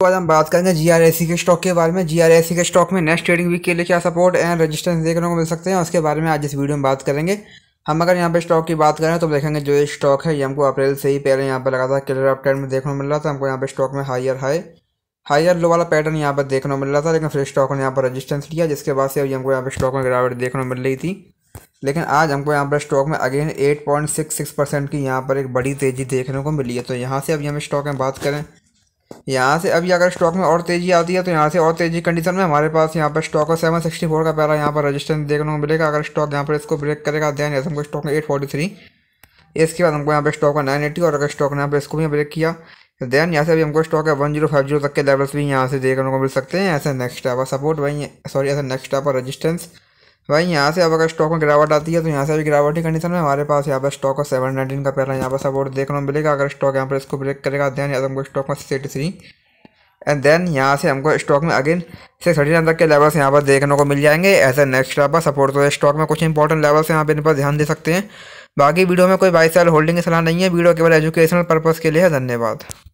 तो आज हम बात करेंगे जीआरएसी के स्टॉक के बारे में जीआरएसी के स्टॉक में नेक्स्ट ट्रेडिंग वीक के लिए क्या सपोर्ट एंड रेजिस्टेंस देखने को मिल सकते हैं उसके बारे में आज इस वीडियो में बात करेंगे हम अगर यहाँ पे स्टॉक की बात करें तो देखेंगे जो ये स्टॉक है ये हमको अप्रैल से ही पहले यहाँ पर लगा था क्लियर अप ट्रेंड में देखने को मिल रहा था हमको यहाँ पे स्टॉक में हायर हाई हायर लो वाला पैटर्न यहाँ पर देखने को मिल रहा था लेकिन फिर स्टॉक ने यहाँ पर रजिस्टेंस लिया जिसके बाद से हमको यहाँ पर स्टॉक में गिरावट देखने को मिल रही थी लेकिन आज हमको यहाँ पर स्टॉक में अगेन एट परसेंट की यहाँ पर एक बड़ी तेज़ी देखने को मिली है तो यहाँ से अब हम स्टॉक में बात करें यहाँ से अभी अगर स्टॉक में और तेज़ी आती है तो यहाँ से और तेज़ी कंडीशन में हमारे पास यहाँ पर स्टॉक है सेवन सिक्सटी फोर का पहला यहाँ पर रजिस्टेंस देखने को मिलेगा अगर स्टॉक यहाँ पर इसको ब्रेक करेगा ध्यान जैसे हमको स्टॉक में एट फोर्टी थ्री इसके बाद हमको यहाँ पर स्टॉक है नाइन एटी और अगर स्टॉक ने यहाँ पर इसको भी ब्रेक किया देन तो यहाँ से अभी हमको स्टॉक है वन जीरो फाइव जीरो तक के लेवल्स भी यहाँ से देखने को मिल सकते हैं ऐसे नेक्स्ट टाइप का सपोर्ट वहीं सॉरी ऐसे नेक्स्ट टाइप का रजिस्टेंस भाई यहाँ से अब अगर स्टॉक में गिरावट आती है तो यहाँ से अभी गिरावट ही कंडीशन में हमारे पास यहाँ पर स्टॉक का सेवन नाइनटीन का पहला यहाँ पर सपोर्ट देखने को मिलेगा अगर स्टॉक यहाँ पर इसको ब्रेक करेगा देन या हमको स्टॉक में सिक्स थ्री एंड देन यहाँ से हमको स्टॉक में अगेन सिक्स थर्टी नाइन तक के लेवल्स यहाँ पर देखने को मिल जाएंगे एज ए नेक्स्ट यहाँ पर सपोर्ट तो स्टॉक में कुछ इंपॉर्टेंट लेवल्स यहाँ पर इन पर ध्यान दे सकते हैं बाकी वीडियो में कोई बाई सेल होल्डिंग की सलाह नहीं है वीडियो केवल एजुकेशनल पर्पज़ के लिए है धन्यवाद